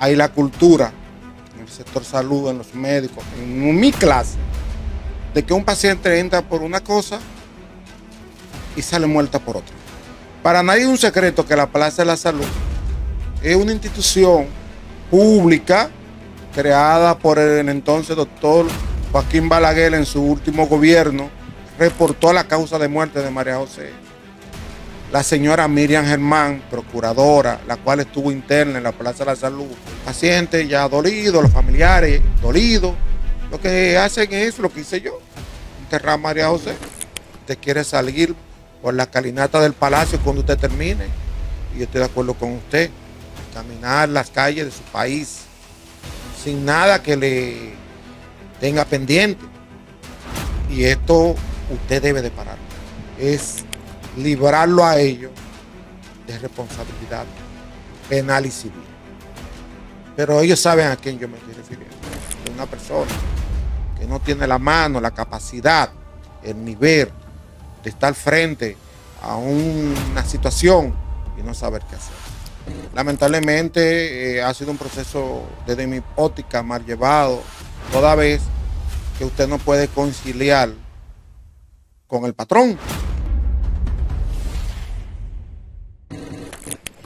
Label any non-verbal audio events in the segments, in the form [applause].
hay la cultura, en el sector salud, en los médicos, en mi clase, de que un paciente entra por una cosa y sale muerta por otra. Para nadie es un secreto que la Plaza de la Salud es una institución pública creada por el entonces doctor Joaquín Balaguer en su último gobierno, reportó la causa de muerte de María José la señora Miriam Germán, procuradora, la cual estuvo interna en la Plaza de la Salud. Pacientes ya dolidos, los familiares dolidos. Lo que hacen es lo que hice yo. Enterrar a María José. Usted quiere salir por la calinata del palacio cuando usted termine. Y yo estoy de acuerdo con usted. Caminar las calles de su país sin nada que le tenga pendiente. Y esto usted debe de parar. Es librarlo a ellos de responsabilidad penal y civil. Pero ellos saben a quién yo me estoy refiriendo. Una persona que no tiene la mano, la capacidad, el nivel de estar frente a una situación y no saber qué hacer. Lamentablemente eh, ha sido un proceso de demipótica mal llevado, toda vez que usted no puede conciliar con el patrón.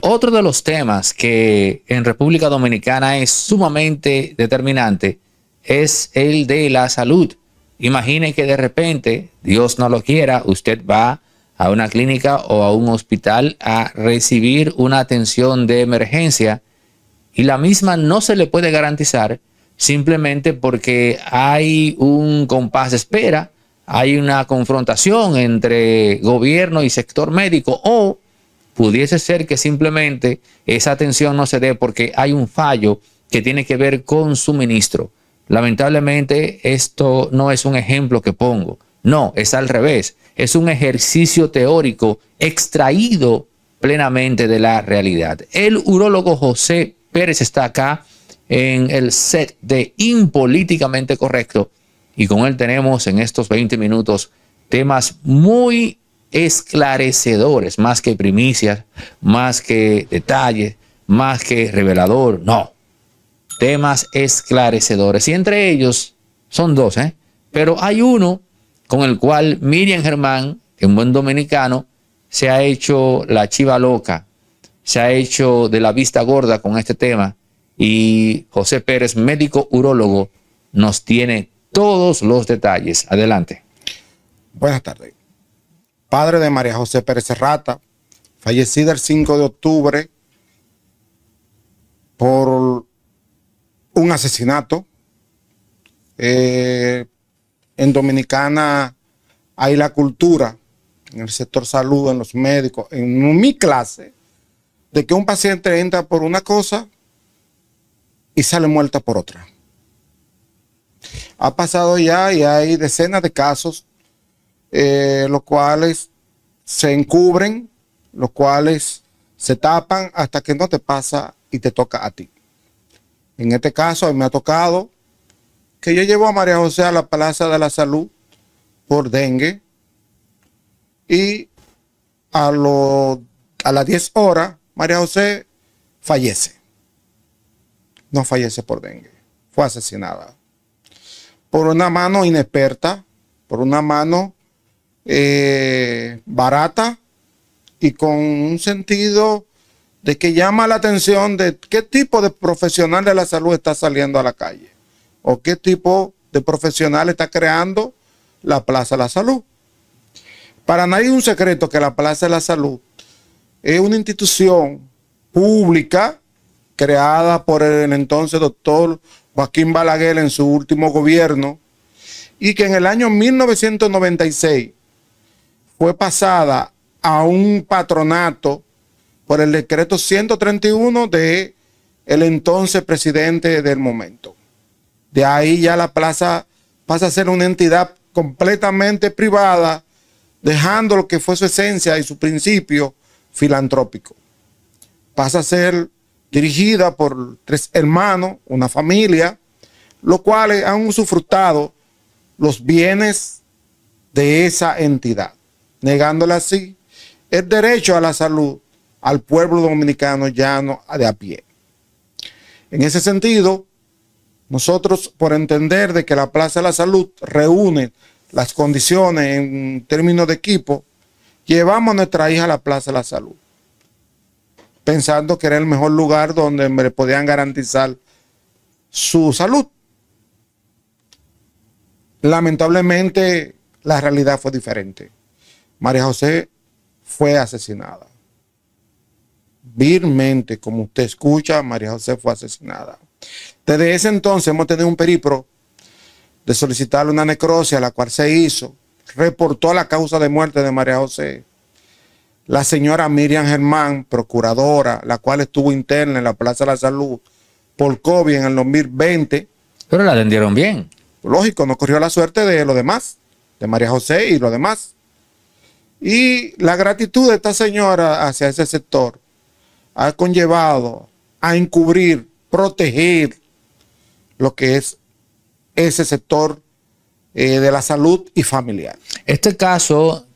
Otro de los temas que en República Dominicana es sumamente determinante es el de la salud. Imagine que de repente, Dios no lo quiera, usted va a una clínica o a un hospital a recibir una atención de emergencia y la misma no se le puede garantizar simplemente porque hay un compás de espera, hay una confrontación entre gobierno y sector médico o pudiese ser que simplemente esa atención no se dé porque hay un fallo que tiene que ver con su ministro. Lamentablemente esto no es un ejemplo que pongo, no, es al revés, es un ejercicio teórico extraído plenamente de la realidad. El urólogo José Pérez está acá en el set de Impolíticamente Correcto y con él tenemos en estos 20 minutos temas muy esclarecedores, más que primicias, más que detalles, más que revelador, no. Temas esclarecedores. Y entre ellos son dos, ¿eh? Pero hay uno con el cual Miriam Germán, que es un buen dominicano, se ha hecho la chiva loca, se ha hecho de la vista gorda con este tema. Y José Pérez, médico urólogo, nos tiene todos los detalles. Adelante. Buenas tardes padre de María José Pérez Serrata, fallecida el 5 de octubre por un asesinato. Eh, en Dominicana hay la cultura, en el sector salud, en los médicos, en mi clase, de que un paciente entra por una cosa y sale muerta por otra. Ha pasado ya y hay decenas de casos eh, los cuales se encubren, los cuales se tapan hasta que no te pasa y te toca a ti. En este caso, me ha tocado que yo llevo a María José a la Plaza de la Salud por dengue y a, a las 10 horas María José fallece. No fallece por dengue, fue asesinada por una mano inexperta, por una mano eh, barata y con un sentido de que llama la atención de qué tipo de profesional de la salud está saliendo a la calle o qué tipo de profesional está creando la Plaza de la Salud. Para nadie es un secreto que la Plaza de la Salud es una institución pública creada por el entonces doctor Joaquín Balaguer en su último gobierno y que en el año 1996 fue pasada a un patronato por el decreto 131 de el entonces presidente del momento. De ahí ya la plaza pasa a ser una entidad completamente privada, dejando lo que fue su esencia y su principio filantrópico. Pasa a ser dirigida por tres hermanos, una familia, los cuales han usufructado los bienes de esa entidad negándole así el derecho a la salud al pueblo dominicano llano de a pie. En ese sentido, nosotros por entender de que la Plaza de la Salud reúne las condiciones en términos de equipo, llevamos a nuestra hija a la Plaza de la Salud, pensando que era el mejor lugar donde me podían garantizar su salud. Lamentablemente, la realidad fue diferente. María José fue asesinada. Vilmente, como usted escucha, María José fue asesinada. Desde ese entonces hemos tenido un peripro de solicitarle una necrosia, la cual se hizo. Reportó la causa de muerte de María José. La señora Miriam Germán, procuradora, la cual estuvo interna en la Plaza de la Salud por COVID en el 2020. Pero la atendieron bien. Lógico, no corrió la suerte de lo demás, de María José y lo demás. Y la gratitud de esta señora hacia ese sector ha conllevado a encubrir, proteger lo que es ese sector eh, de la salud y familiar. Este caso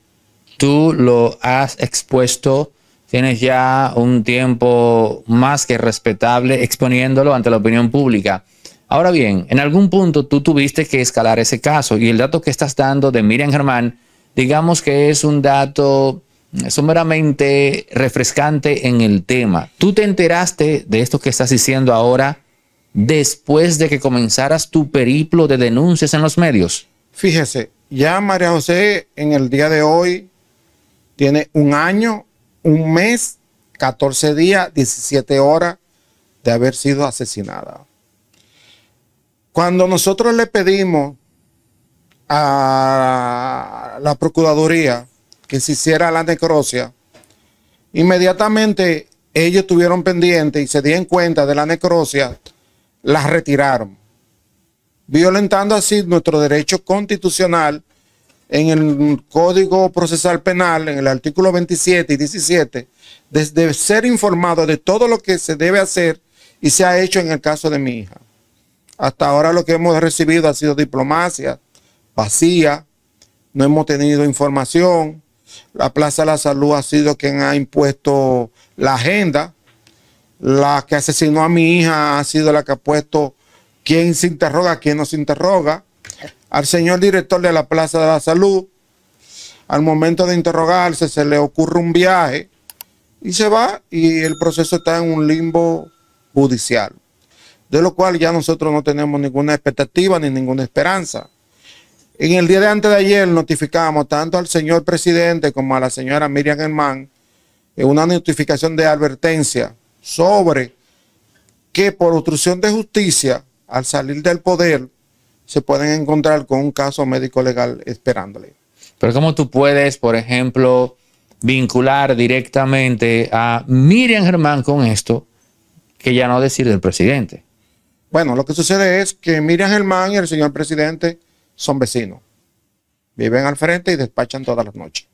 tú lo has expuesto, tienes ya un tiempo más que respetable exponiéndolo ante la opinión pública. Ahora bien, en algún punto tú tuviste que escalar ese caso y el dato que estás dando de Miriam Germán digamos que es un dato eh, sumeramente refrescante en el tema. Tú te enteraste de esto que estás diciendo ahora después de que comenzaras tu periplo de denuncias en los medios. Fíjese, ya María José en el día de hoy tiene un año, un mes, 14 días, 17 horas de haber sido asesinada. Cuando nosotros le pedimos a la Procuraduría que se hiciera la necrosia, inmediatamente ellos tuvieron pendiente y se dieron cuenta de la necrosia, la retiraron, violentando así nuestro derecho constitucional en el Código Procesal Penal, en el artículo 27 y 17, desde ser informado de todo lo que se debe hacer y se ha hecho en el caso de mi hija. Hasta ahora lo que hemos recibido ha sido diplomacia, vacía, no hemos tenido información. La Plaza de la Salud ha sido quien ha impuesto la agenda. La que asesinó a mi hija ha sido la que ha puesto quién se interroga, quién no se interroga. Al señor director de la Plaza de la Salud, al momento de interrogarse, se le ocurre un viaje y se va y el proceso está en un limbo judicial, de lo cual ya nosotros no tenemos ninguna expectativa ni ninguna esperanza. En el día de antes de ayer notificamos tanto al señor presidente como a la señora Miriam Germán eh, una notificación de advertencia sobre que por obstrucción de justicia, al salir del poder, se pueden encontrar con un caso médico legal esperándole. Pero ¿cómo tú puedes, por ejemplo, vincular directamente a Miriam Germán con esto que ya no decide el presidente? Bueno, lo que sucede es que Miriam Germán y el señor presidente son vecinos. Viven al frente y despachan todas las noches.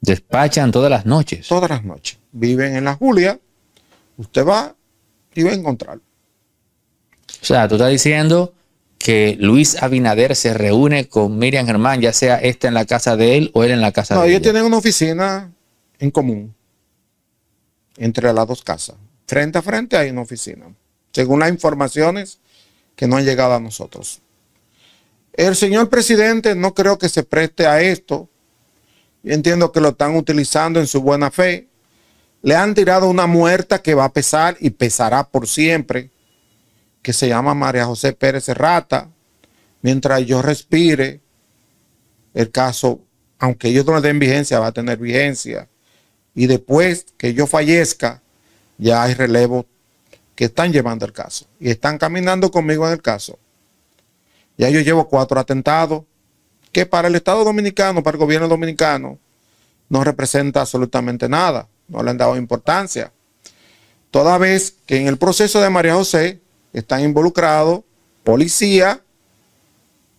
Despachan todas las noches. Todas las noches. Viven en la Julia. Usted va y va a encontrar. O sea, tú estás diciendo que Luis Abinader se reúne con Miriam Germán, ya sea esta en la casa de él o él en la casa de No, ellos tienen una oficina en común entre las dos casas. Frente a frente hay una oficina, según las informaciones que no han llegado a nosotros. El señor presidente no creo que se preste a esto. entiendo que lo están utilizando en su buena fe. Le han tirado una muerta que va a pesar y pesará por siempre, que se llama María José Pérez Rata. Mientras yo respire, el caso, aunque ellos no le den vigencia, va a tener vigencia. Y después que yo fallezca, ya hay relevos que están llevando el caso y están caminando conmigo en el caso. Ya yo llevo cuatro atentados que para el Estado Dominicano, para el gobierno dominicano, no representa absolutamente nada. No le han dado importancia. Toda vez que en el proceso de María José están involucrados policía,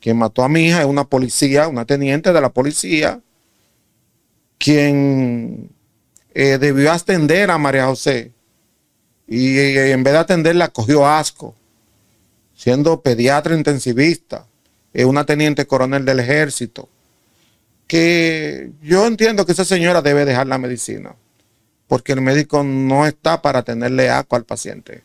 quien mató a mi hija es una policía, una teniente de la policía, quien eh, debió atender a María José y eh, en vez de atenderla cogió asco siendo pediatra intensivista, eh, una teniente coronel del ejército, que yo entiendo que esa señora debe dejar la medicina, porque el médico no está para tenerle asco al paciente.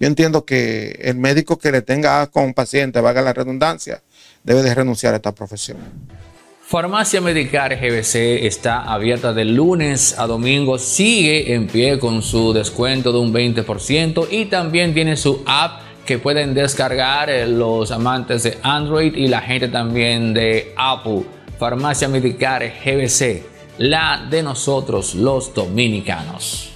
Yo entiendo que el médico que le tenga asco a un paciente, valga la redundancia, debe de renunciar a esta profesión. Farmacia Medicar GBC está abierta de lunes a domingo, sigue en pie con su descuento de un 20% y también tiene su app que pueden descargar eh, los amantes de Android y la gente también de Apple. Farmacia Medicar GBC, la de nosotros los dominicanos.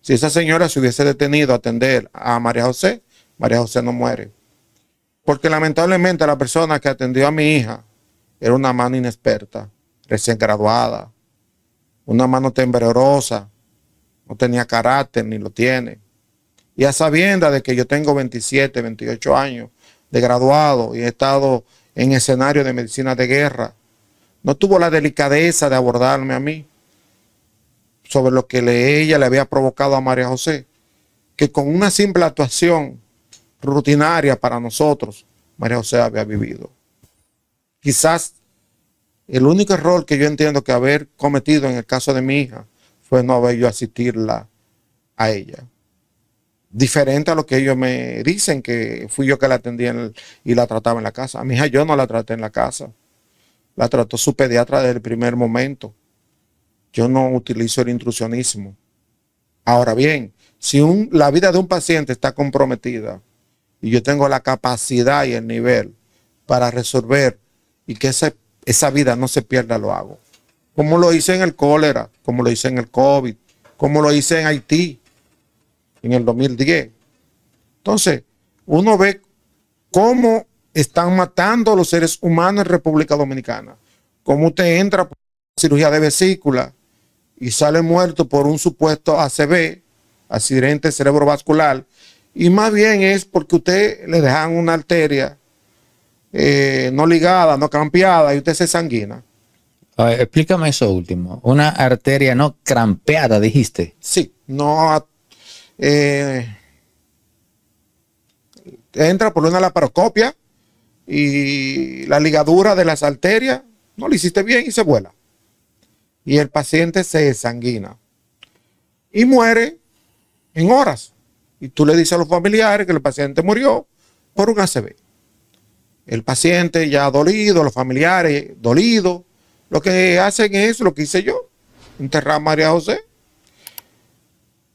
Si esa señora se hubiese detenido a atender a María José, María José no muere. Porque lamentablemente la persona que atendió a mi hija era una mano inexperta, recién graduada, una mano temblorosa, no tenía carácter ni lo tiene. Y a sabienda de que yo tengo 27, 28 años de graduado y he estado en escenario de medicina de guerra, no tuvo la delicadeza de abordarme a mí sobre lo que le, ella le había provocado a María José, que con una simple actuación rutinaria para nosotros, María José había vivido. Quizás el único error que yo entiendo que haber cometido en el caso de mi hija fue no haber yo asistirla a ella diferente a lo que ellos me dicen, que fui yo que la atendía y la trataba en la casa. A mi hija yo no la traté en la casa. La trató su pediatra desde el primer momento. Yo no utilizo el intrusionismo. Ahora bien, si la vida de un paciente está comprometida y yo tengo la capacidad y el nivel para resolver y que esa vida no se pierda, lo hago. Como lo hice en el cólera, como lo hice en el COVID, como lo hice en Haití en el 2010. Entonces, uno ve cómo están matando a los seres humanos en República Dominicana. Cómo usted entra por cirugía de vesícula y sale muerto por un supuesto ACV, accidente cerebrovascular, y más bien es porque usted le dejan una arteria eh, no ligada, no crampeada, y usted se sanguina. explícame eso último. Una arteria no crampeada, dijiste. Sí, no eh, entra por una laparoscopia y la ligadura de las arterias, no le hiciste bien y se vuela. Y el paciente se sanguina y muere en horas. Y tú le dices a los familiares que el paciente murió por un ACV. El paciente ya dolido, los familiares dolidos, lo que hacen es lo que hice yo, enterrar a María José.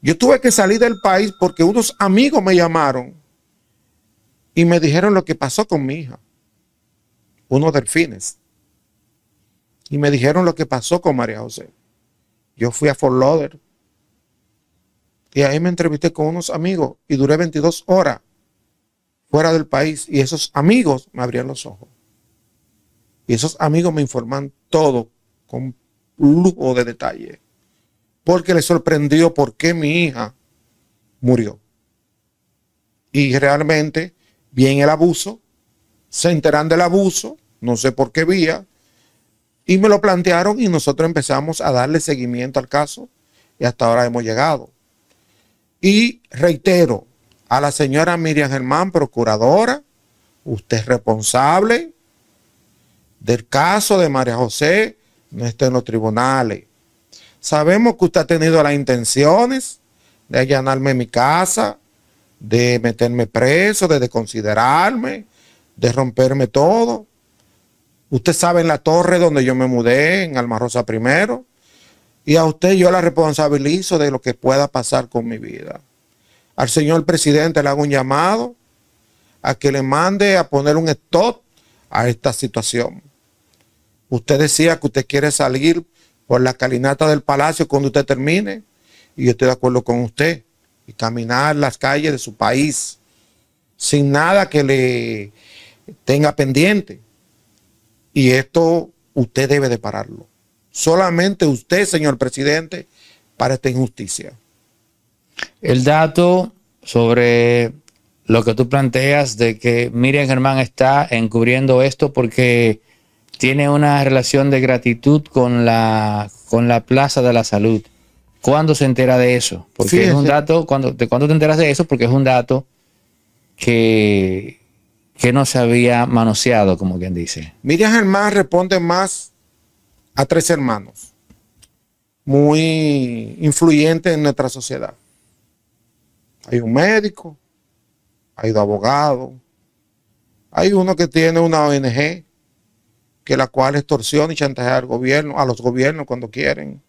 Yo tuve que salir del país porque unos amigos me llamaron y me dijeron lo que pasó con mi hija, unos delfines. Y me dijeron lo que pasó con María José. Yo fui a Fort Lauder y ahí me entrevisté con unos amigos y duré 22 horas fuera del país y esos amigos me abrían los ojos. Y esos amigos me informan todo con lujo de detalle porque le sorprendió por qué mi hija murió. Y realmente bien el abuso, se enteran del abuso, no sé por qué vía, y me lo plantearon y nosotros empezamos a darle seguimiento al caso y hasta ahora hemos llegado. Y reitero a la señora Miriam Germán, procuradora, usted es responsable del caso de María José, no está en los tribunales. Sabemos que usted ha tenido las intenciones de allanarme mi casa, de meterme preso, de desconsiderarme, de romperme todo. Usted sabe en la torre donde yo me mudé, en Alma Rosa primero. Y a usted yo la responsabilizo de lo que pueda pasar con mi vida. Al señor presidente le hago un llamado a que le mande a poner un stop a esta situación. Usted decía que usted quiere salir por la calinata del palacio cuando usted termine. Y yo estoy de acuerdo con usted. Y caminar las calles de su país sin nada que le tenga pendiente. Y esto usted debe de pararlo. Solamente usted, señor presidente, para esta injusticia. El dato sobre lo que tú planteas de que Miriam Germán está encubriendo esto porque tiene una relación de gratitud con la, con la Plaza de la Salud. ¿Cuándo se entera de eso? Porque es un dato, cuando, de cuándo te enteras de eso, porque es un dato que, que no se había manoseado, como quien dice. Miriam Germán responde más a tres hermanos, muy influyentes en nuestra sociedad. Hay un médico, hay un abogado, hay uno que tiene una ONG, que la cual extorsiona y chantajea al gobierno, a los gobiernos cuando quieren,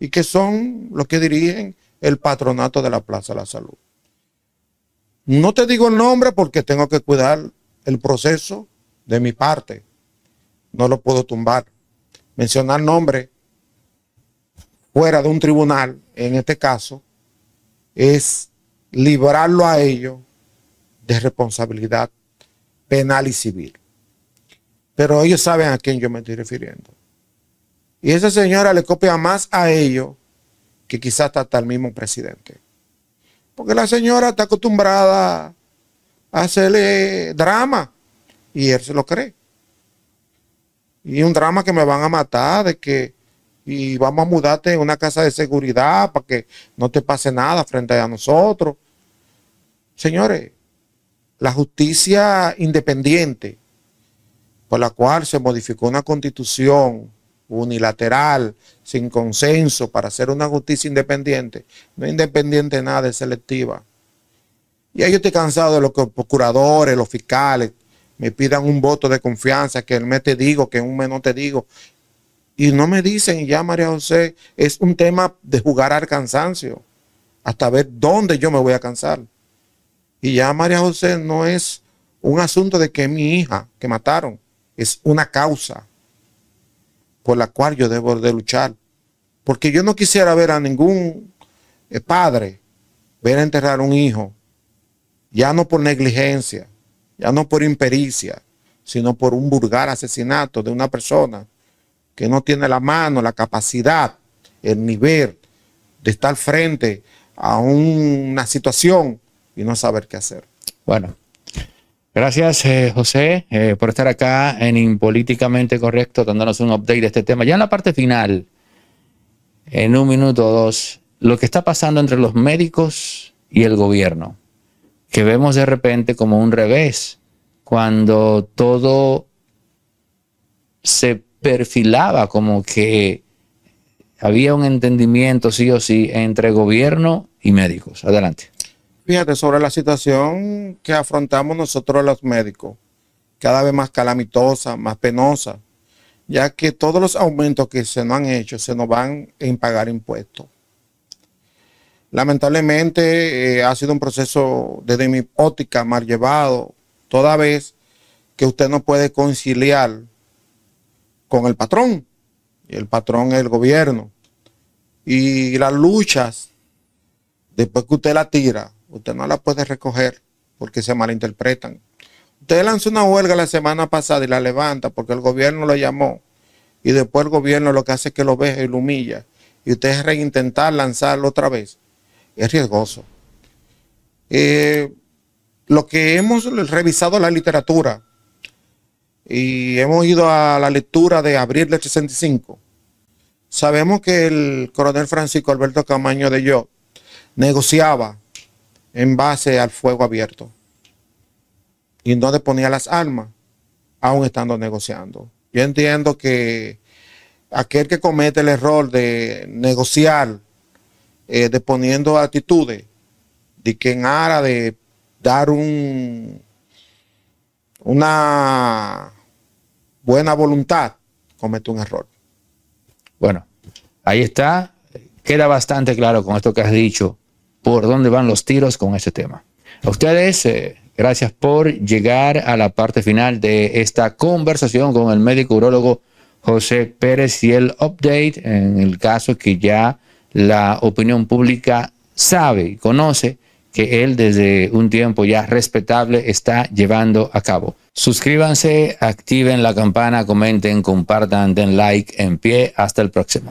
y que son los que dirigen el patronato de la Plaza de la Salud. No te digo el nombre porque tengo que cuidar el proceso de mi parte. No lo puedo tumbar. Mencionar nombre fuera de un tribunal, en este caso, es librarlo a ellos de responsabilidad penal y civil. Pero ellos saben a quién yo me estoy refiriendo. Y esa señora le copia más a ellos que quizás hasta el mismo presidente. Porque la señora está acostumbrada a hacerle drama y él se lo cree. Y un drama que me van a matar, de que y vamos a mudarte en una casa de seguridad para que no te pase nada frente a nosotros. Señores, la justicia independiente por la cual se modificó una constitución unilateral, sin consenso, para hacer una justicia independiente. No independiente nada, es selectiva. Y ahí yo estoy cansado de los procuradores, los fiscales, me pidan un voto de confianza, que el mes te digo, que un mes no te digo. Y no me dicen, ya María José, es un tema de jugar al cansancio, hasta ver dónde yo me voy a cansar. Y ya María José no es un asunto de que mi hija que mataron, es una causa por la cual yo debo de luchar. Porque yo no quisiera ver a ningún eh, padre ver enterrar a un hijo, ya no por negligencia, ya no por impericia, sino por un vulgar asesinato de una persona que no tiene la mano, la capacidad, el nivel de estar frente a una situación y no saber qué hacer. Bueno, Gracias, eh, José, eh, por estar acá en Impolíticamente Correcto, dándonos un update de este tema. Ya en la parte final, en un minuto o dos, lo que está pasando entre los médicos y el gobierno, que vemos de repente como un revés, cuando todo se perfilaba como que había un entendimiento sí o sí entre gobierno y médicos. Adelante. Fíjate sobre la situación que afrontamos nosotros los médicos, cada vez más calamitosa, más penosa, ya que todos los aumentos que se nos han hecho se nos van en pagar impuestos. Lamentablemente eh, ha sido un proceso de demipótica mal llevado, toda vez que usted no puede conciliar con el patrón, y el patrón es el gobierno, y las luchas, después que usted la tira, Usted no la puede recoger porque se malinterpretan. Usted lanzó una huelga la semana pasada y la levanta porque el gobierno lo llamó. Y después el gobierno lo que hace es que lo veja y lo humilla. Y usted es reintentar lanzarlo otra vez. Es riesgoso. Eh, lo que hemos revisado la literatura y hemos ido a la lectura de abril de 65. Sabemos que el coronel Francisco Alberto Camaño de Yo negociaba en base al fuego abierto. Y no donde ponía las armas, aún estando negociando. Yo entiendo que aquel que comete el error de negociar, eh, de poniendo actitudes, de que en ara de dar un, una buena voluntad, comete un error. Bueno, ahí está. Queda bastante claro con esto que has dicho por dónde van los tiros con este tema. A ustedes, eh, gracias por llegar a la parte final de esta conversación con el médico urólogo José Pérez y el update en el caso que ya la opinión pública sabe y conoce que él desde un tiempo ya respetable está llevando a cabo. Suscríbanse, activen la campana, comenten, compartan, den like en pie. Hasta el próximo.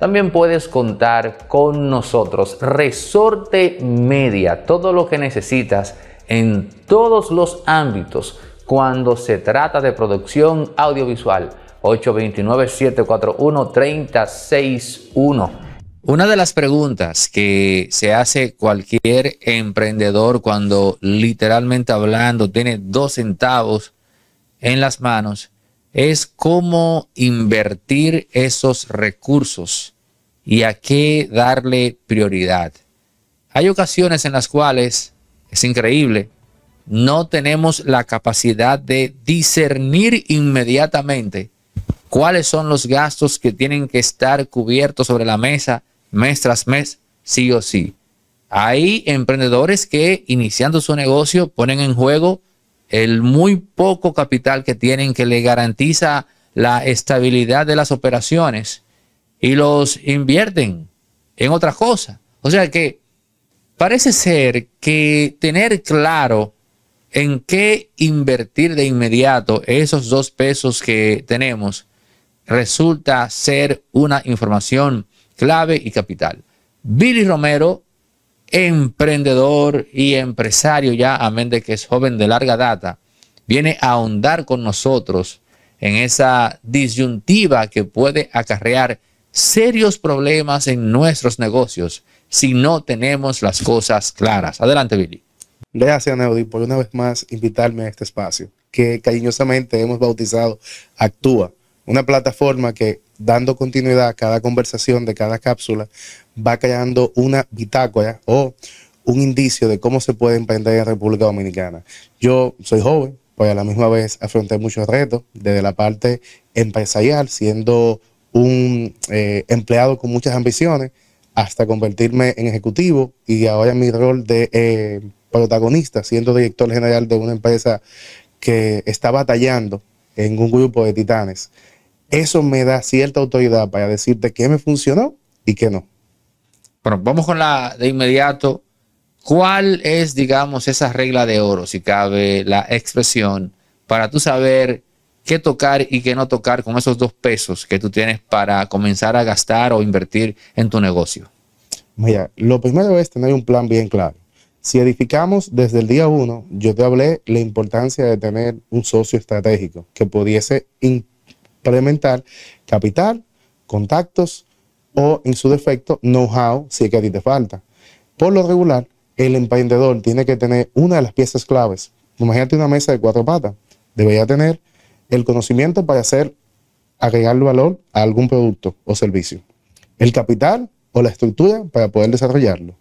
también puedes contar con nosotros. Resorte Media, todo lo que necesitas en todos los ámbitos cuando se trata de producción audiovisual. 829-741-3061. Una de las preguntas que se hace cualquier emprendedor cuando literalmente hablando tiene dos centavos en las manos es cómo invertir esos recursos y a qué darle prioridad. Hay ocasiones en las cuales, es increíble, no tenemos la capacidad de discernir inmediatamente cuáles son los gastos que tienen que estar cubiertos sobre la mesa mes tras mes, sí o sí. Hay emprendedores que iniciando su negocio ponen en juego el muy poco capital que tienen que le garantiza la estabilidad de las operaciones y los invierten en otra cosa. O sea que parece ser que tener claro en qué invertir de inmediato esos dos pesos que tenemos resulta ser una información clave y capital. Billy Romero emprendedor y empresario ya, amén de que es joven de larga data, viene a ahondar con nosotros en esa disyuntiva que puede acarrear serios problemas en nuestros negocios si no tenemos las cosas claras. Adelante, Billy. Gracias, Neudi, por una vez más invitarme a este espacio que cariñosamente hemos bautizado Actúa, una plataforma que, dando continuidad a cada conversación de cada cápsula, va creando una bitácora o un indicio de cómo se puede emprender en República Dominicana. Yo soy joven, pues a la misma vez afronté muchos retos desde la parte empresarial, siendo un eh, empleado con muchas ambiciones, hasta convertirme en ejecutivo y ahora mi rol de eh, protagonista, siendo director general de una empresa que está batallando en un grupo de titanes. Eso me da cierta autoridad para decirte qué me funcionó y qué no. Bueno, vamos con la de inmediato. ¿Cuál es, digamos, esa regla de oro, si cabe la expresión, para tú saber qué tocar y qué no tocar con esos dos pesos que tú tienes para comenzar a gastar o invertir en tu negocio? Mira, lo primero es tener un plan bien claro. Si edificamos desde el día uno, yo te hablé la importancia de tener un socio estratégico que pudiese implementar capital, contactos, o, en su defecto, know-how, si es que a ti te falta. Por lo regular, el emprendedor tiene que tener una de las piezas claves. Imagínate una mesa de cuatro patas. Debería tener el conocimiento para hacer, agregar valor a algún producto o servicio. El capital o la estructura para poder desarrollarlo.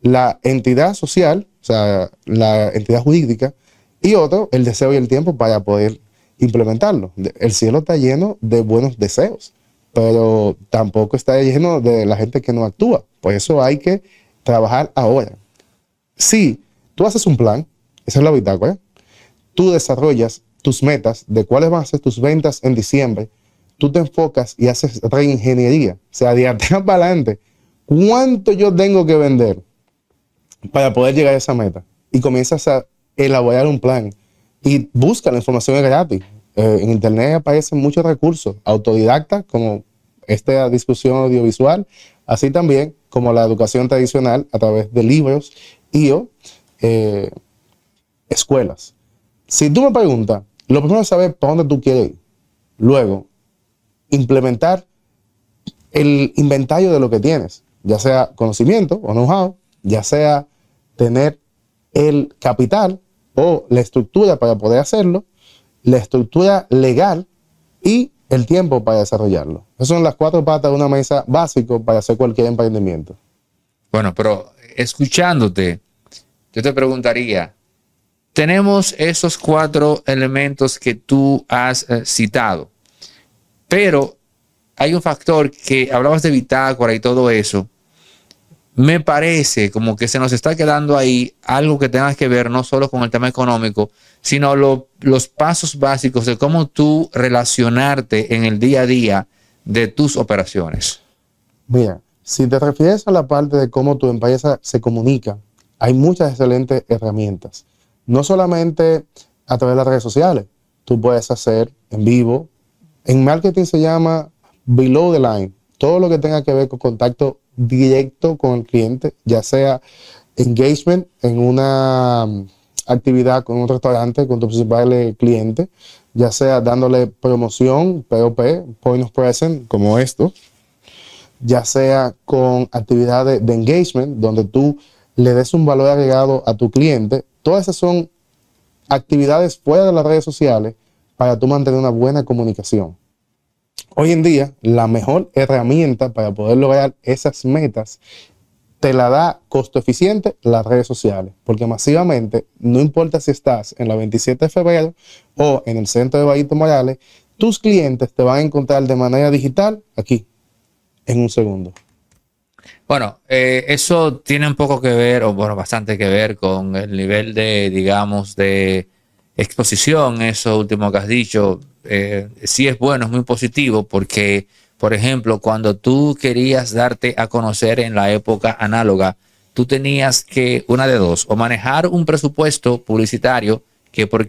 La entidad social, o sea, la entidad jurídica. Y otro, el deseo y el tiempo para poder implementarlo. El cielo está lleno de buenos deseos pero tampoco está lleno de la gente que no actúa. Por eso hay que trabajar ahora. Si tú haces un plan, esa es la bitácora, tú desarrollas tus metas de cuáles van a ser tus ventas en diciembre, tú te enfocas y haces reingeniería, o sea, de atrás para adelante, ¿cuánto yo tengo que vender para poder llegar a esa meta? Y comienzas a elaborar un plan y busca la información gratis. Eh, en internet aparecen muchos recursos, autodidactas como esta discusión audiovisual, así también como la educación tradicional a través de libros y eh, escuelas. Si tú me preguntas, lo primero es saber para dónde tú quieres ir. Luego, implementar el inventario de lo que tienes, ya sea conocimiento o know-how, ya sea tener el capital o la estructura para poder hacerlo, la estructura legal y el tiempo para desarrollarlo. Esas son las cuatro patas de una mesa básico para hacer cualquier emprendimiento. Bueno, pero escuchándote, yo te preguntaría, tenemos esos cuatro elementos que tú has eh, citado, pero hay un factor que hablabas de bitácora y todo eso, me parece como que se nos está quedando ahí algo que tenga que ver no solo con el tema económico, sino los pasos básicos de cómo tú relacionarte en el día a día de tus operaciones. Mira, si te refieres a la parte de cómo tu empresa se comunica, hay muchas excelentes herramientas. No solamente a través de las redes sociales, tú puedes hacer en vivo. En marketing se llama below the line, todo lo que tenga que ver con contacto directo con el cliente, ya sea engagement en una mm, actividad con un restaurante, con tu principal eh, cliente, ya sea dándole promoción, POP, Point of Present, como esto, ya sea con actividades de engagement, donde tú le des un valor agregado a tu cliente. Todas esas son actividades fuera de las redes sociales para tú mantener una buena comunicación. Hoy en día, la mejor herramienta para poder lograr esas metas te la da costo eficiente las redes sociales, porque masivamente, no importa si estás en la 27 de febrero o en el centro de Vallito Morales, tus clientes te van a encontrar de manera digital aquí, en un segundo. Bueno, eh, eso tiene un poco que ver, o bueno, bastante que ver con el nivel de, digamos, de exposición, eso último que has dicho, eh, sí es bueno, es muy positivo, porque, por ejemplo, cuando tú querías darte a conocer en la época análoga, tú tenías que, una de dos, o manejar un presupuesto publicitario que por,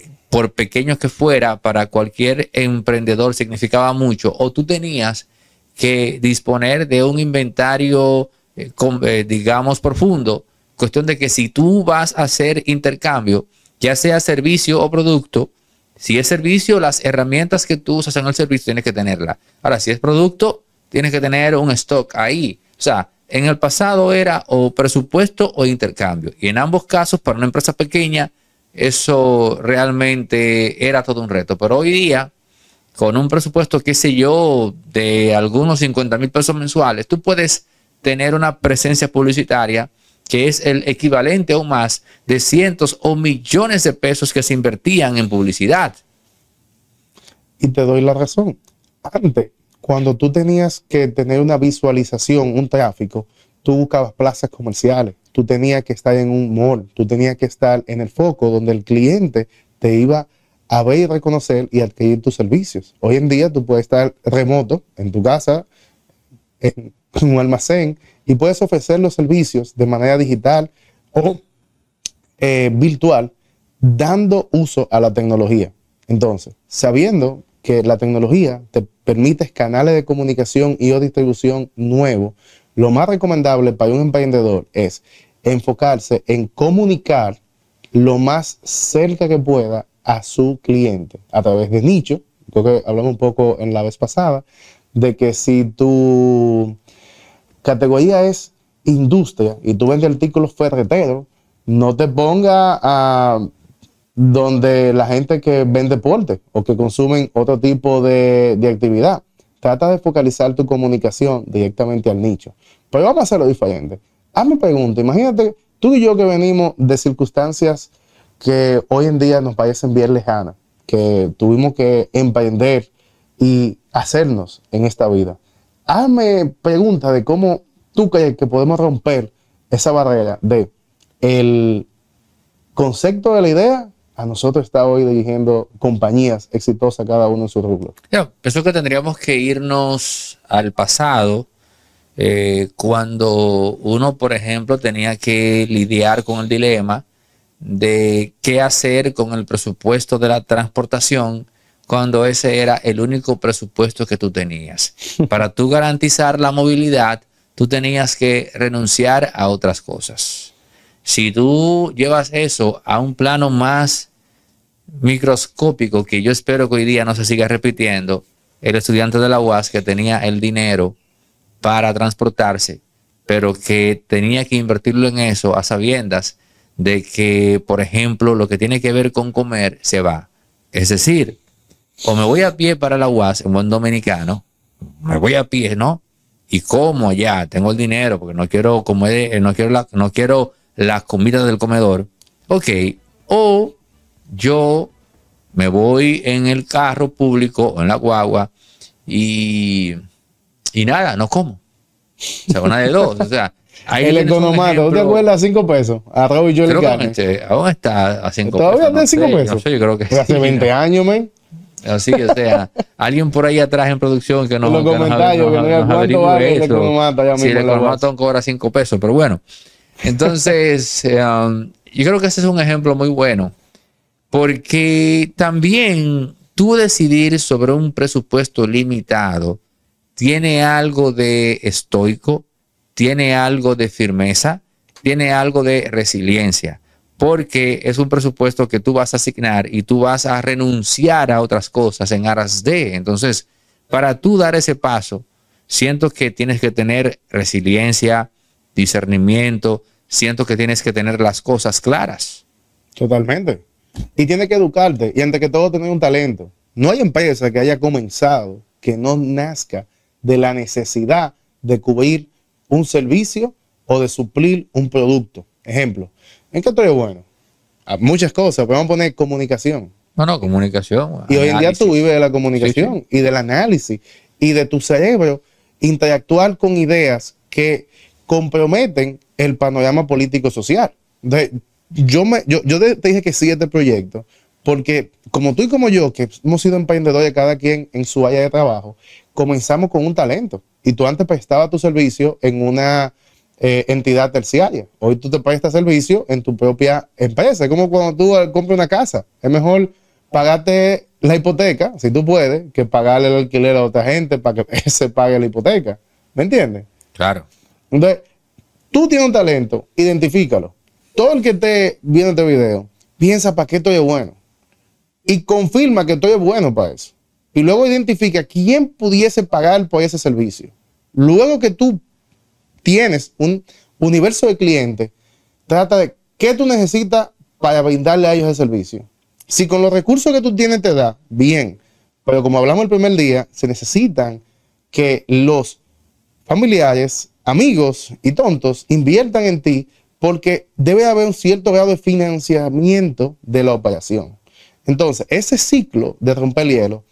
pequeño que fuera, para cualquier emprendedor significaba mucho, o tú tenías que disponer de un inventario, eh, eh, digamos, profundo. Cuestión de que si tú vas a hacer intercambio, ya sea servicio o producto, si es servicio, las herramientas que tú usas en el servicio tienes que tenerlas. Ahora, si es producto, tienes que tener un stock ahí. O sea, en el pasado era o presupuesto o intercambio. Y en ambos casos, para una empresa pequeña, eso realmente era todo un reto. Pero hoy día, con un presupuesto, qué sé yo, de algunos 50 mil pesos mensuales, tú puedes tener una presencia publicitaria que es el equivalente o más de cientos o millones de pesos que se invertían en publicidad. Y te doy la razón. Antes, cuando tú tenías que tener una visualización, un tráfico, tú buscabas plazas comerciales, tú tenías que estar en un mall, tú tenías que estar en el foco donde el cliente te iba a ver y reconocer y adquirir tus servicios. Hoy en día tú puedes estar remoto en tu casa, en, [laughs] un almacén y puedes ofrecer los servicios de manera digital o eh, virtual dando uso a la tecnología. Entonces, sabiendo que la tecnología te permite canales de comunicación y o distribución nuevos, lo más recomendable para un emprendedor es enfocarse en comunicar lo más cerca que pueda a su cliente a través de nicho. Creo que hablamos un poco en la vez pasada de que si tú... Categoría es industria y tú vendes artículos ferreteros. No te ponga a donde la gente que vende deporte o que consumen otro tipo de, actividad. Trata de focalizar tu comunicación directamente al nicho. Pero vamos a hacerlo diferente. Hazme pregunta, imagínate tú y yo que venimos de circunstancias que hoy en día nos parecen bien lejanas, que tuvimos que emprender y hacernos en esta vida hazme pregunta de cómo tú crees que podemos romper esa barrera de el concepto de la idea a nosotros está hoy dirigiendo compañías exitosas cada uno en su rubro. Yo pienso que tendríamos que irnos al pasado, eh, cuando uno, por ejemplo, tenía que lidiar con el dilema de qué hacer con el presupuesto de la transportación cuando ese era el único presupuesto que tú tenías. Para tú garantizar la movilidad, tú tenías que renunciar a otras cosas. Si tú llevas eso a un plano más microscópico, que yo espero que hoy día no se siga repitiendo, el estudiante de la UAS que tenía el dinero para transportarse, pero que tenía que invertirlo en eso a sabiendas de que, por ejemplo, lo que tiene que ver con comer se va. Es decir, o me voy a pie para la UAS en buen dominicano, me voy a pie, ¿no? Y como ya tengo el dinero, porque no quiero eh, no quiero la, no quiero las comidas del comedor, ok, o yo me voy en el carro público o en la guagua y, y nada, no como. O sea, una de dos, o sea, [laughs] Ahí el economado, ¿te acuerdas? A 5 pesos. A Raúl y yo creo el Aún está a 5 pesos. Todavía está en cinco 5 pesos. Yo creo que Hace 20 años, men. Así o sea, [laughs] alguien por ahí atrás en producción que nos, que Si el economatón cobra cinco pesos, pero bueno. Entonces, [laughs] eh, um, yo creo que ese es un ejemplo muy bueno. Porque también tú decidir sobre un presupuesto limitado tiene algo de estoico, tiene algo de firmeza, tiene algo de resiliencia porque es un presupuesto que tú vas a asignar y tú vas a renunciar a otras cosas en aras de. Entonces, para tú dar ese paso, siento que tienes que tener resiliencia, discernimiento, siento que tienes que tener las cosas claras. Totalmente. Y tienes que educarte y ante que todo tener un talento. No hay empresa que haya comenzado que no nazca de la necesidad de cubrir un servicio o de suplir un producto. Ejemplo, ¿En qué estoy bueno? Ah, muchas cosas, Podemos pues poner comunicación. No, no, comunicación. Y hoy en día tú vives de la comunicación y del análisis y de tu cerebro interactuar con ideas que comprometen el panorama político-social. Yo, te dije que sí este proyecto, porque como tú y como yo, que hemos sido emprendedores cada quien en su área de trabajo, comenzamos con un talento. Y tú antes prestabas tu servicio en una eh, entidad terciaria. Hoy tú te prestas servicio en tu propia empresa. Es como cuando tú eh, compras una casa. Es mejor pagarte la hipoteca, si tú puedes, que pagarle el alquiler a otra gente para que [laughs] se pague la hipoteca. ¿Me entiendes? Claro. Entonces, tú tienes un talento, identifícalo. Todo el que esté viendo este video, piensa para qué estoy bueno. Y confirma que estoy bueno para eso. Y luego identifica quién pudiese pagar por ese servicio. Luego que tú tienes un universo de clientes, trata de qué tú necesitas para brindarle a ellos el servicio. Si con los recursos que tú tienes te da, bien. Pero como hablamos el primer día, se necesitan que los familiares, amigos y tontos inviertan en ti porque debe haber un cierto grado de financiamiento de la operación. Entonces, ese ciclo de romper hielo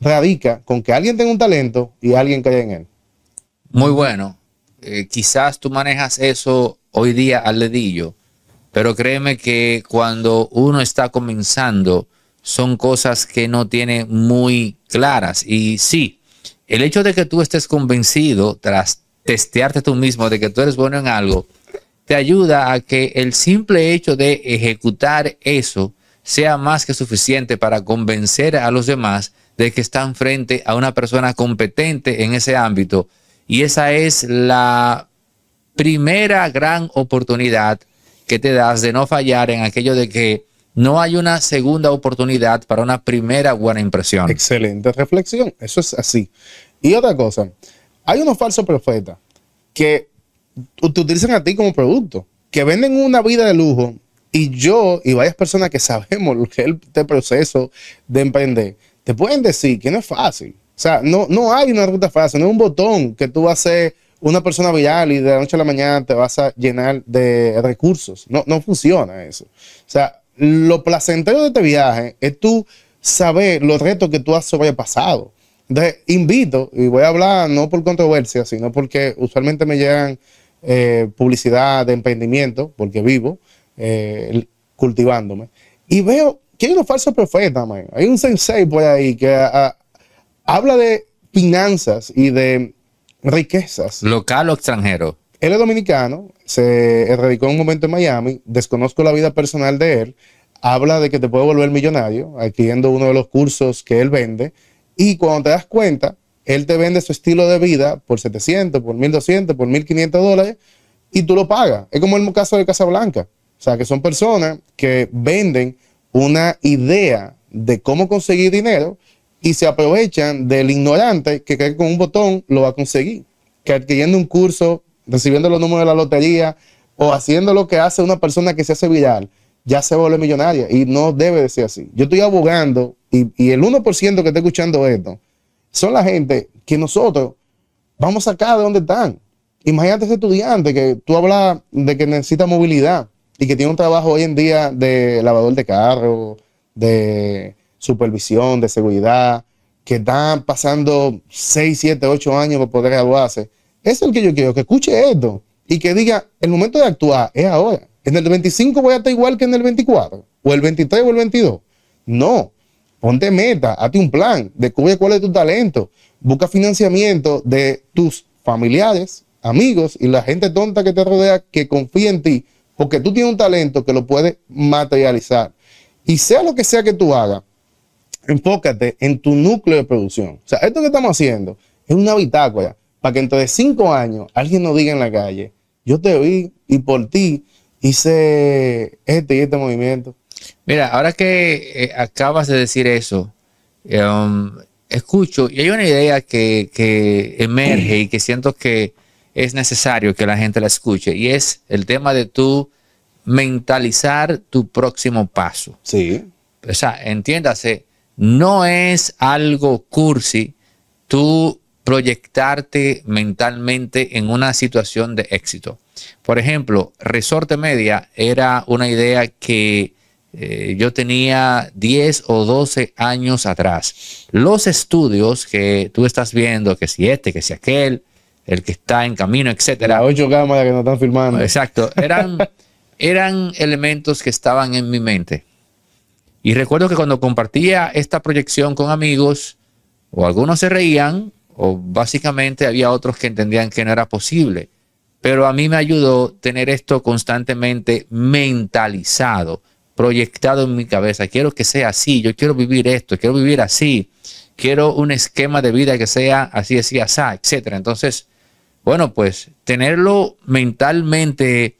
radica con que alguien tenga un talento y alguien crea en él. Muy bueno. Eh, quizás tú manejas eso hoy día al dedillo, pero créeme que cuando uno está comenzando, son cosas que no tiene muy claras. Y sí, el hecho de que tú estés convencido tras testearte tú mismo de que tú eres bueno en algo, te ayuda a que el simple hecho de ejecutar eso sea más que suficiente para convencer a los demás de que están frente a una persona competente en ese ámbito y esa es la primera gran oportunidad que te das de no fallar en aquello de que no hay una segunda oportunidad para una primera buena impresión. Excelente reflexión, eso es así. Y otra cosa, hay unos falsos profetas que te utilizan a ti como producto, que venden una vida de lujo y yo y varias personas que sabemos lo que es este proceso de emprender, te pueden decir que no es fácil, o sea, no, hay una ruta fácil, no es un botón que tú vas a ser una persona vial y de la noche a la mañana te vas a llenar de recursos. No, no funciona eso. O sea, lo placentero de este viaje es tú saber los retos que tú has sobrepasado. Entonces, invito, y voy a hablar no por controversia, sino porque usualmente me llegan eh, publicidad de emprendimiento, porque vivo eh, cultivándome, y veo que hay unos falsos profetas, Hay un sensei por ahí que ha habla de finanzas y de riquezas. Local o extranjero. Él es dominicano, se radicó un momento en Miami, desconozco la vida personal de él, habla de que te puede volver millonario adquiriendo uno de los cursos que él vende y cuando te das cuenta, él te vende su estilo de vida por 700, por 1200, por 1500 dólares y tú lo pagas. Es como el caso de Casablanca. O sea, que son personas que venden una idea de cómo conseguir dinero y se aprovechan del ignorante que cree con un botón lo va a conseguir. Que adquiriendo un curso, recibiendo los números de la lotería o haciendo lo que hace una persona que se hace viral, ya se vuelve millonaria y no debe de ser así. Yo estoy abogando y, el 1% que está escuchando esto son la gente que nosotros vamos a de donde están. Imagínate ese estudiante que tú hablas de que necesita movilidad y que tiene un trabajo hoy en día de lavador de carro, de supervisión, de seguridad, que están pasando 6, 7, 8 años para poder graduarse. Eso es el que yo quiero, que escuche esto y que diga, el momento de actuar es ahora. En el 25 voy a estar igual que en el 24, o el 23 o el 22. No, ponte meta, hazte un plan, descubre cuál es tu talento, busca financiamiento de tus familiares, amigos y la gente tonta que te rodea que confía en ti, porque tú tienes un talento que lo puedes materializar. Y sea lo que sea que tú hagas, enfócate en tu núcleo de producción. O sea, esto que estamos haciendo es una bitácora para que entre cinco años alguien nos diga en la calle, yo te vi y por ti hice este y este movimiento. Mira, ahora que eh, acabas de decir eso, um, escucho y hay una idea que, que emerge y que siento que es necesario que la gente la escuche y es el tema de tu mentalizar tu próximo paso. Sí. O sea, entiéndase, no es algo cursi tú proyectarte mentalmente en una situación de éxito. Por ejemplo, Resorte Media era una idea que eh, yo tenía 10 o 12 años atrás. Los estudios que tú estás viendo, que si este, que si aquel, el que está en camino, etcétera. ocho cámaras que nos están filmando. Exacto. Eran, eran elementos que estaban en mi mente. Y recuerdo que cuando compartía esta proyección con amigos, o algunos se reían, o básicamente había otros que entendían que no era posible. Pero a mí me ayudó tener esto constantemente mentalizado, proyectado en mi cabeza. Quiero que sea así, yo quiero vivir esto, quiero vivir así, quiero un esquema de vida que sea así, así, así, etc. Entonces, bueno, pues tenerlo mentalmente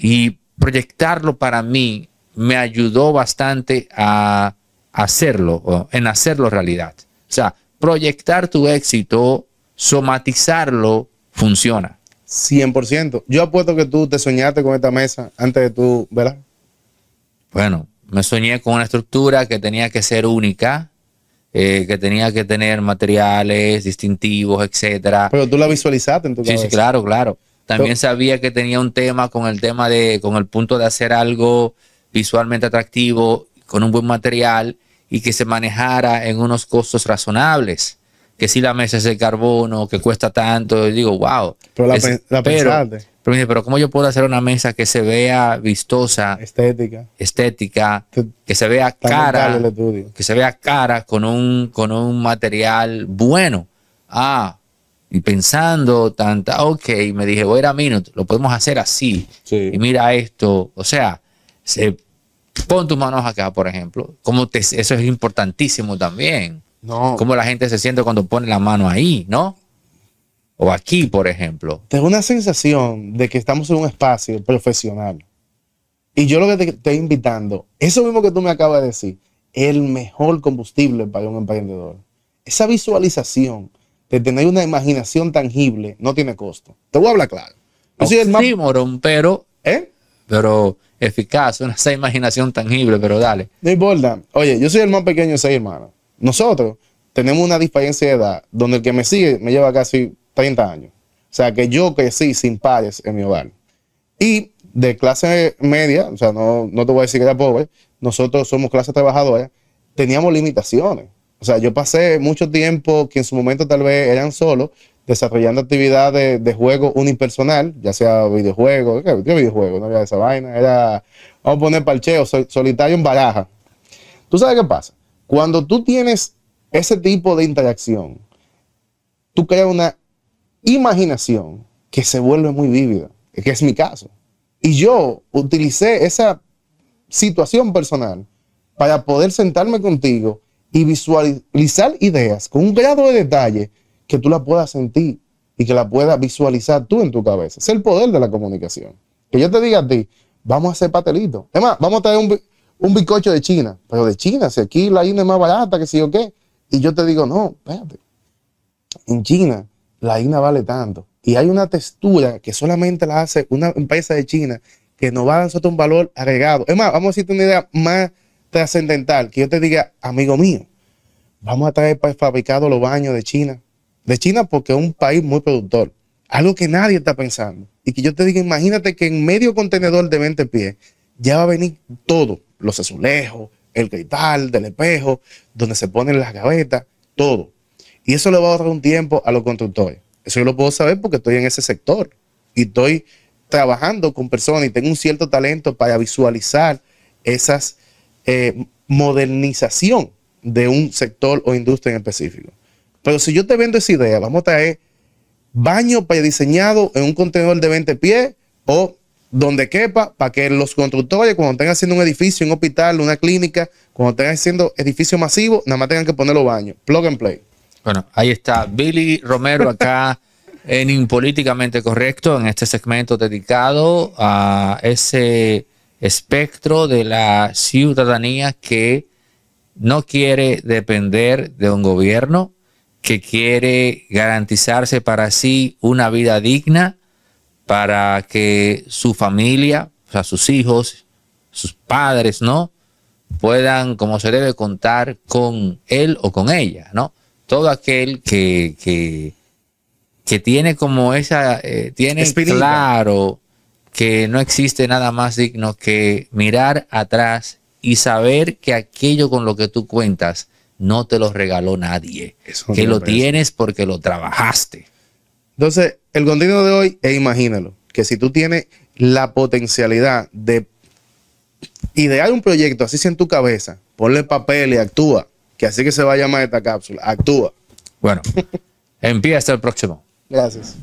y proyectarlo para mí me ayudó bastante a hacerlo, en hacerlo realidad. O sea, proyectar tu éxito, somatizarlo, funciona. 100%. Yo apuesto que tú te soñaste con esta mesa antes de tú, ¿verdad? Bueno, me soñé con una estructura que tenía que ser única, eh, que tenía que tener materiales distintivos, etcétera. Pero tú la visualizaste en tu Sí, claro, claro. También sabía que tenía un tema con el tema de, con el punto de hacer algo visualmente atractivo, con un buen material y que se manejara en unos costos razonables. Que si la mesa es de carbono, que cuesta tanto, digo, wow. Pero la, pero, pero, pero ¿cómo yo puedo hacer una mesa que se vea vistosa? Estética. Estética. Que, se vea cara. Que se vea cara con un, con un material bueno. Ah, y pensando tanta, ok, me dije, voy a ir a lo podemos hacer así. Y mira esto. O sea, pon tus manos acá, por ejemplo. Como eso es importantísimo también. No. Cómo la gente se siente cuando pone la mano ahí, ¿no? O aquí, por ejemplo. Tengo una sensación de que estamos en un espacio profesional. Y yo lo que te estoy invitando, eso mismo que tú me acabas de decir, el mejor combustible para un emprendedor. Esa visualización de tener una imaginación tangible no tiene costo. Te voy a hablar claro. Yo soy el más... pero, ¿eh? pero eficaz, una [laughs] imaginación tangible, pero dale. No importa. Oye, yo soy el más pequeño de seis hermanos. Nosotros tenemos una diferencia de edad donde el que me sigue me lleva casi 30 años. O sea, que yo crecí sin pares en mi hogar. Y de clase media, o sea, no, no te voy a decir que era pobre, nosotros somos clase trabajadora, teníamos limitaciones. O sea, yo pasé mucho tiempo que en su momento tal vez eran solos, desarrollando actividades de juego unipersonal, ya sea videojuego, ¿qué, No había esa vaina, era, vamos a poner parcheo, solitario en baraja. ¿Tú sabes qué pasa? Cuando tú tienes ese tipo de interacción, tú creas una imaginación que se vuelve muy vívida, que es mi caso. Y yo utilicé esa situación personal para poder sentarme contigo y visualizar ideas con un grado de detalle que tú la puedas sentir y que la puedas visualizar tú en tu cabeza. Es el poder de la comunicación. Que yo te diga a ti, vamos a hacer patelitos. Es más, vamos a traer un, un bizcocho de China. Pero de China, si aquí la harina es más barata, que si o qué. Y yo te digo, no, espérate. En China, la hina vale tanto. Y hay una textura que solamente la hace una empresa de China que nos va a dar nosotros un valor agregado. Es más, vamos a decirte una idea más trascendental, que yo te diga, amigo mío, vamos a traer para fabricado los baños de China de China porque es un país muy productor. Algo que nadie está pensando. Y que yo te diga, imagínate que en medio contenedor de 20 pies ya va a venir todo. Los azulejos, el cristal del espejo, donde se ponen las gavetas, todo. Y eso le va a ahorrar un tiempo a los constructores. Eso yo lo puedo saber porque estoy en ese sector y estoy trabajando con personas y tengo un cierto talento para visualizar esas eh, modernización de un sector o industria en específico. Pero si yo te vendo esa idea, vamos a traer baño prediseñado en un contenedor de 20 pies o donde quepa para que los constructores cuando estén haciendo un edificio, un hospital, una clínica, cuando estén haciendo edificio masivo, nada más tengan que poner los baños. Plug and play. Bueno, ahí está Billy Romero acá [laughs] en Impolíticamente Correcto, en este segmento dedicado a ese espectro de la ciudadanía que no quiere depender de un gobierno, que quiere garantizarse para sí una vida digna, para que su familia, o sea, sus hijos, sus padres, ¿no? Puedan, como se debe, contar con él o con ella, ¿no? Todo aquel que, que, tiene como esa, eh, tiene claro que no existe nada más digno que mirar atrás y saber que aquello con lo que tú cuentas no te lo regaló nadie. que lo tienes porque lo trabajaste. Entonces, el contenido de hoy es imagínalo, que si tú tienes la potencialidad de idear un proyecto así en tu cabeza, ponle papel y actúa, que así que se va a llamar esta cápsula, actúa. Bueno, [laughs] empieza el próximo. Gracias.